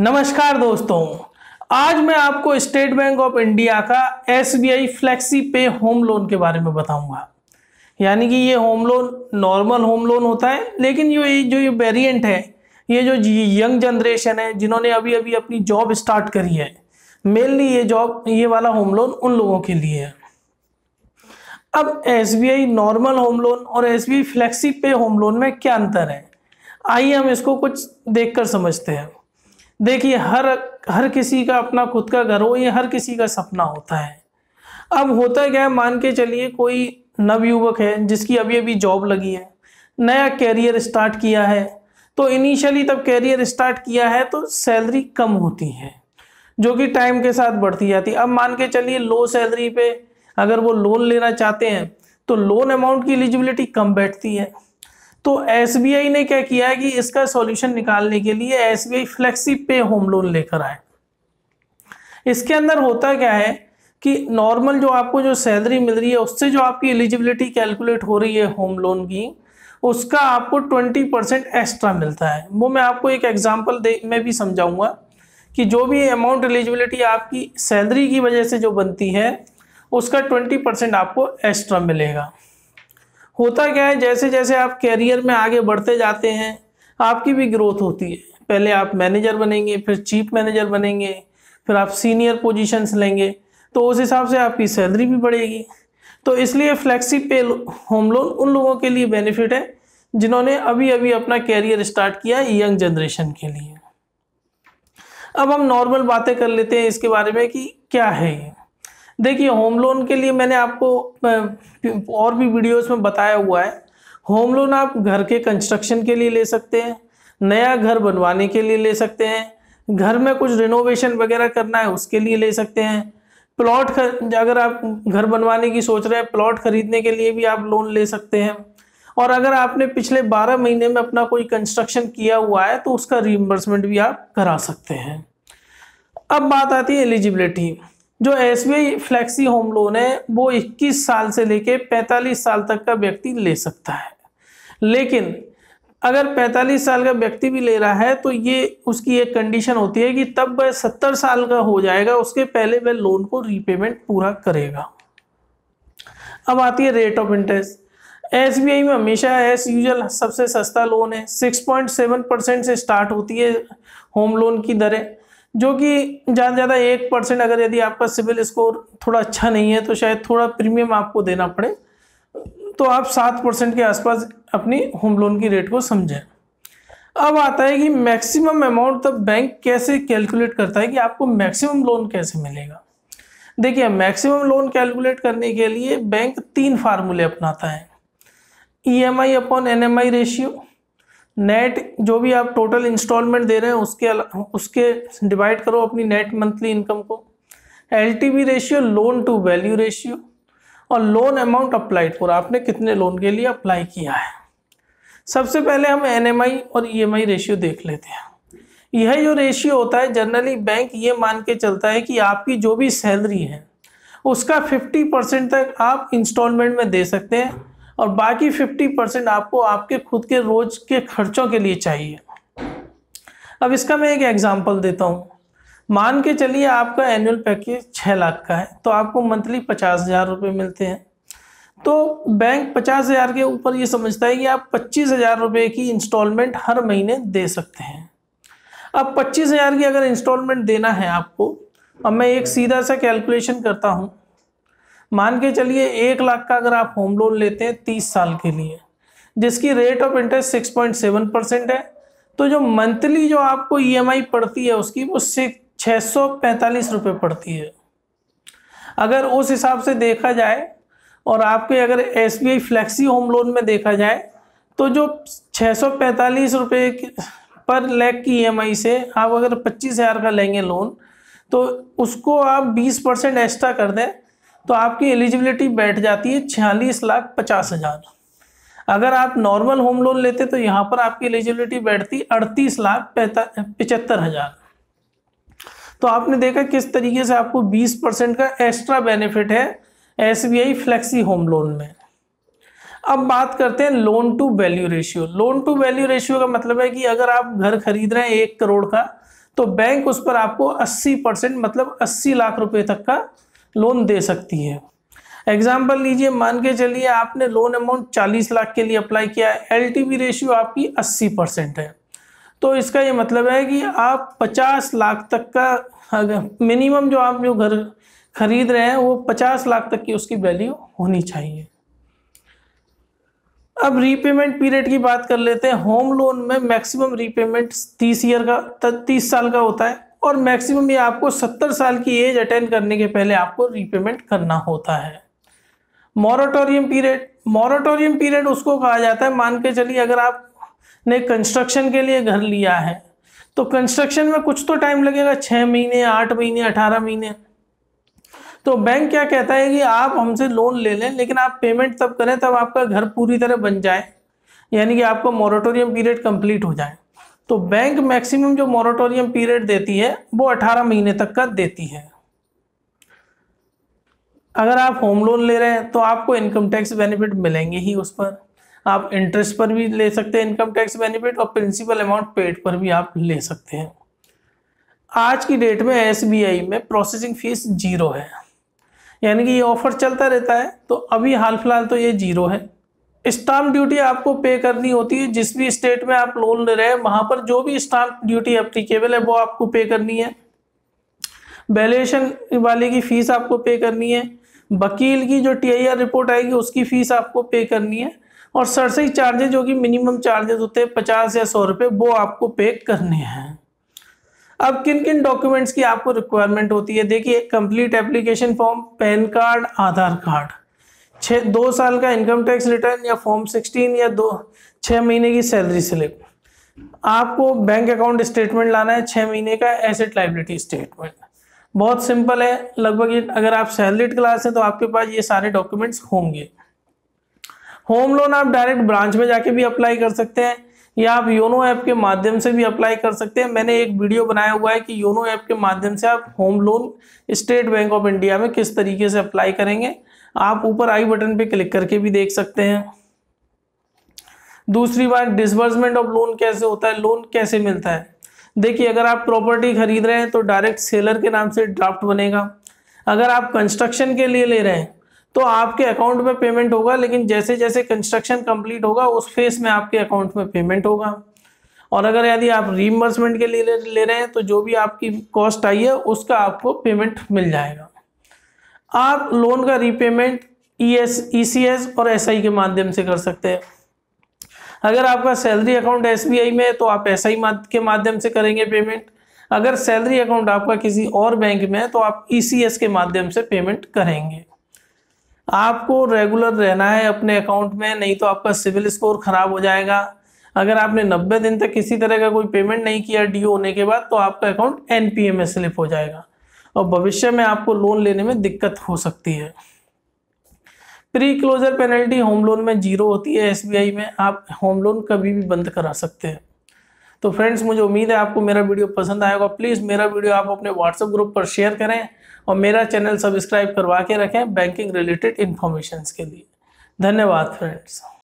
नमस्कार दोस्तों आज मैं आपको स्टेट बैंक ऑफ इंडिया का S B I flexi pay home loan के बारे में बताऊंगा यानी कि ये home loan normal home loan होता है लेकिन ये जो ये वेरिएंट है ये जो यंग जनरेशन है जिन्होंने अभी अभी अपनी जॉब स्टार्ट करी है मेनली ये जॉब ये वाला होम लोन उन लोगों के लिए है अब S B I normal home loan और S B I flexi pay home loan में क्या अंतर है आइए हम इसको कुछ कर समझते हैं देखिए हर हर किसी का अपना खुद का घर हो ये हर किसी का सपना होता है अब होता क्या है मान के चलिए कोई नवयुवक है जिसकी अभी अभी जॉब लगी है नया कैरियर स्टार्ट किया है तो इनिशियली तब कैरियर स्टार्ट किया है तो सैलरी कम होती है जो कि टाइम के साथ बढ़ती जाती है अब मान के चलिए लो सैलरी पे अगर वो लोन लेना चाहते हैं तो लोन अमाउंट की एलिजिबिलिटी कम बैठती है तो एस ने क्या किया है कि इसका सॉल्यूशन निकालने के लिए S flexi pay home loan लेकर आए इसके अंदर होता क्या है कि नॉर्मल जो आपको जो सैलरी मिल रही है उससे जो आपकी एलिजिबिलिटी कैलकुलेट हो रही है होम लोन की उसका आपको ट्वेंटी परसेंट एक्स्ट्रा मिलता है वो मैं आपको एक एग्जाम्पल दे मैं भी समझाऊंगा कि जो भी अमाउंट एलिजिबिलिटी आपकी सैलरी की वजह से जो बनती है उसका ट्वेंटी परसेंट आपको एक्स्ट्रा मिलेगा होता क्या है जैसे जैसे आप कैरियर में आगे बढ़ते जाते हैं आपकी भी ग्रोथ होती है पहले आप मैनेजर बनेंगे फिर चीफ मैनेजर बनेंगे फिर आप सीनियर पोजीशंस लेंगे तो उस हिसाब से आपकी सैलरी भी बढ़ेगी तो इसलिए फ्लैक्सी पे होम लोन उन लोगों के लिए बेनिफिट है जिन्होंने अभी अभी अपना कैरियर स्टार्ट किया यंग जनरेशन के लिए अब हम नॉर्मल बातें कर लेते हैं इसके बारे में कि क्या है ये देखिए होम लोन के लिए मैंने आपको और भी वीडियोस में बताया हुआ है होम लोन आप घर के कंस्ट्रक्शन के लिए ले सकते हैं नया घर बनवाने के लिए ले सकते हैं घर में कुछ रिनोवेशन वगैरह करना है उसके लिए ले सकते हैं प्लॉट खर अगर आप घर बनवाने की सोच रहे हैं प्लॉट खरीदने के लिए भी आप लोन ले सकते हैं और अगर आपने पिछले 12 महीने में अपना कोई कंस्ट्रक्शन किया हुआ है तो उसका रिम्बर्समेंट भी आप करा सकते हैं अब बात आती है एलिजिबिलिटी जो S B flexi home loan है वो 21 साल से लेके 45 साल तक का व्यक्ति ले सकता है लेकिन अगर 45 साल का व्यक्ति भी ले रहा है तो ये उसकी एक कंडीशन होती है कि तब वह 70 साल का हो जाएगा उसके पहले वह लोन को रीपेमेंट पूरा करेगा अब आती है rate of interest S B I में हमेशा एस यूजल सबसे सस्ता लोन है 6.7 परसेंट से स्टार्ट होती है होम लोन की दरें जो कि ज़्यादा से ज़्यादा एक परसेंट अगर यदि आपका सिविल स्कोर थोड़ा अच्छा नहीं है तो शायद थोड़ा प्रीमियम आपको देना पड़े तो आप सात परसेंट के आसपास अपनी होम लोन की रेट को समझें अब आता है कि मैक्सिमम अमाउंट तब बैंक कैसे कैलकुलेट करता है कि आपको मैक्सिमम लोन कैसे मिलेगा देखिए मैक्सिमम लोन कैलकुलेट करने के लिए बैंक तीन फार्मूले अपनाता है E M I upon N M I ratio net जो भी आप टोटल इंस्टॉलमेंट दे रहे हैं उसके उसके डिवाइड करो अपनी नेट मंथली इनकम को L ratio loan to value ratio और लोन अमाउंट अप्लाइड फॉर आपने कितने लोन के लिए अप्लाई किया है सबसे पहले हम एन और ई e रेशियो देख लेते हैं यह जो रेशियो होता है जनरली बैंक ये मान के चलता है कि आपकी जो भी सैलरी है उसका 50 परसेंट तक आप इंस्टॉलमेंट में दे सकते हैं और बाकी फिफ्टी परसेंट आपको आपके खुद के रोज के खर्चों के लिए चाहिए अब इसका मैं एक एग्जाम्पल देता हूँ मान के चलिए आपका एनुअल पैकेज छः लाख का है तो आपको मंथली पचास हज़ार रुपये मिलते हैं तो बैंक पचास हज़ार के ऊपर ये समझता है कि आप पच्चीस हज़ार रुपये की इंस्टॉलमेंट हर महीने दे सकते हैं अब पच्चीस हज़ार की अगर इंस्टॉलमेंट देना है आपको अब मैं एक सीधा सा कैलकुलेशन करता हूँ मान के चलिए एक लाख का अगर आप होम लोन लेते हैं तीस साल के लिए जिसकी rate of interest six point seven percent है तो जो मंथली जो आपको ईएमआई e पड़ती है उसकी वो छः सौ पैंतालीस रुपये पड़ती है अगर उस हिसाब से देखा जाए और आपके अगर S B I flexi home loan में देखा जाए तो जो छः सौ पैंतालीस रुपये पर लैख की ई e से आप अगर पच्चीस हज़ार का लेंगे लोन तो उसको आप बीस परसेंट एक्स्ट्रा कर दें तो आपकी एलिजिबिलिटी बैठ जाती है छियालीस लाख पचास हज़ार अगर आप नॉर्मल होम लोन लेते तो यहाँ पर आपकी एलिजिबिलिटी बैठती अड़तीस लाख पचहत्तर हज़ार तो आपने देखा किस तरीके से आपको 20 परसेंट का एक्स्ट्रा बेनिफिट है एस फ्लेक्सी होम लोन में अब बात करते हैं loan to value ratio loan to value ratio का मतलब है कि अगर आप घर खरीद रहे हैं एक करोड़ का तो बैंक उस पर आपको 80 परसेंट मतलब 80 लाख रुपए तक का लोन दे सकती है एग्जाम्पल लीजिए मान के चलिए आपने लोन अमाउंट 40 लाख के लिए अप्लाई किया है एल रेशियो आपकी 80 परसेंट है तो इसका ये मतलब है कि आप 50 लाख तक का मिनिमम जो आप जो घर खरीद रहे हैं वो 50 लाख तक की उसकी वैल्यू होनी चाहिए अब रीपेमेंट पीरियड की बात कर लेते हैं होम लोन में मैक्सिमम रीपेमेंट तीस ईयर का तीस साल का होता है और मैक्सिमम ये आपको सत्तर साल की एज अटेंड करने के पहले आपको रीपेमेंट करना होता है मॉरेटोरियम पीरियड मॉरेटोरियम पीरियड उसको कहा जाता है मान के चलिए अगर आपने कंस्ट्रक्शन के लिए घर लिया है तो कंस्ट्रक्शन में कुछ तो टाइम लगेगा छः महीने आठ महीने अठारह महीने तो बैंक क्या कहता है कि आप हमसे लोन ले लें लेकिन आप पेमेंट तब करें तब आपका घर पूरी तरह बन जाए यानी कि आपका मॉरेटोरियम पीरियड कंप्लीट हो जाए तो बैंक मैक्सिमम जो मॉरेटोरियम पीरियड देती है वो 18 महीने तक का देती है अगर आप होम लोन ले रहे हैं तो आपको इनकम टैक्स बेनिफिट मिलेंगे ही उस पर आप इंटरेस्ट पर भी ले सकते हैं इनकम टैक्स बेनिफिट और प्रिंसिपल अमाउंट पेड पर भी आप ले सकते हैं आज की डेट में एस में प्रोसेसिंग फीस जीरो है यानी कि ये ऑफर चलता रहता है तो अभी हाल फिलहाल तो ये जीरो है स्टाम्प ड्यूटी आपको पे करनी होती है जिस भी स्टेट में आप लोन ले रहे हैं वहां पर जो भी स्टाम्प ड्यूटी अप्लीकेबल है वो आपको पे करनी है वैल्यूएशन वाले की फीस आपको पे करनी है वकील की जो आर रिपोर्ट आएगी उसकी फीस आपको पे करनी है और सरसई चार्जेज जो कि मिनिमम चार्जेज होते हैं पचास या सौ रुपये वो आपको पे करने हैं अब किन किन डॉक्यूमेंट्स की आपको रिक्वायरमेंट होती है देखिए complete application form PAN card Aadhaar card छः दो साल का इनकम टैक्स रिटर्न या फॉर्म सिक्सटीन या दो छः महीने की सैलरी स्लिप आपको बैंक अकाउंट स्टेटमेंट लाना है छः महीने का एसेट लाइबिलिटी स्टेटमेंट बहुत सिंपल है लगभग अगर आप सैलरीड क्लास हैं तो आपके पास ये सारे डॉक्यूमेंट्स होंगे होम लोन आप डायरेक्ट ब्रांच में जाके भी अप्लाई कर सकते हैं या आप योनो ऐप के माध्यम से भी अप्लाई कर सकते हैं मैंने एक वीडियो बनाया हुआ है कि योनो ऐप के माध्यम से आप home loan State Bank of India में किस तरीके से अप्लाई करेंगे आप ऊपर आई बटन पे क्लिक करके भी देख सकते हैं दूसरी बात डिसबर्समेंट ऑफ लोन कैसे होता है लोन कैसे मिलता है देखिए अगर आप प्रॉपर्टी खरीद रहे हैं तो डायरेक्ट सेलर के नाम से ड्राफ्ट बनेगा अगर आप कंस्ट्रक्शन के लिए ले रहे हैं तो आपके अकाउंट में पेमेंट होगा लेकिन जैसे जैसे कंस्ट्रक्शन कंप्लीट होगा उस फेस में आपके अकाउंट में पेमेंट होगा और अगर यदि आप रीम्बर्समेंट के लिए ले रहे हैं तो जो भी आपकी कॉस्ट आई है उसका आपको पेमेंट मिल जाएगा आप लोन का repayment E S E C S और एस आई के माध्यम से कर सकते हैं अगर आपका salary account S B I में है तो आप एस आई के माध्यम से करेंगे पेमेंट अगर सैलरी अकाउंट आपका किसी और बैंक में है तो आप ई सी एस के माध्यम से पेमेंट करेंगे आपको रेगुलर रहना है अपने अकाउंट में नहीं तो आपका सिविल स्कोर ख़राब हो जाएगा अगर आपने 90 दिन तक किसी तरह का कोई पेमेंट नहीं किया डी होने के बाद तो आपका अकाउंट ए में स्लिप हो जाएगा और भविष्य में आपको लोन लेने में दिक्कत हो सकती है pre closure penalty home loan में जीरो होती है एसबीआई में आप होम लोन कभी भी बंद करा सकते हैं तो फ्रेंड्स मुझे उम्मीद है आपको मेरा वीडियो पसंद आएगा प्लीज़ मेरा वीडियो आप अपने व्हाट्सएप ग्रुप पर शेयर करें और मेरा चैनल सब्सक्राइब करवा के रखें बैंकिंग रिलेटेड इन्फॉर्मेशन के लिए धन्यवाद फ्रेंड्स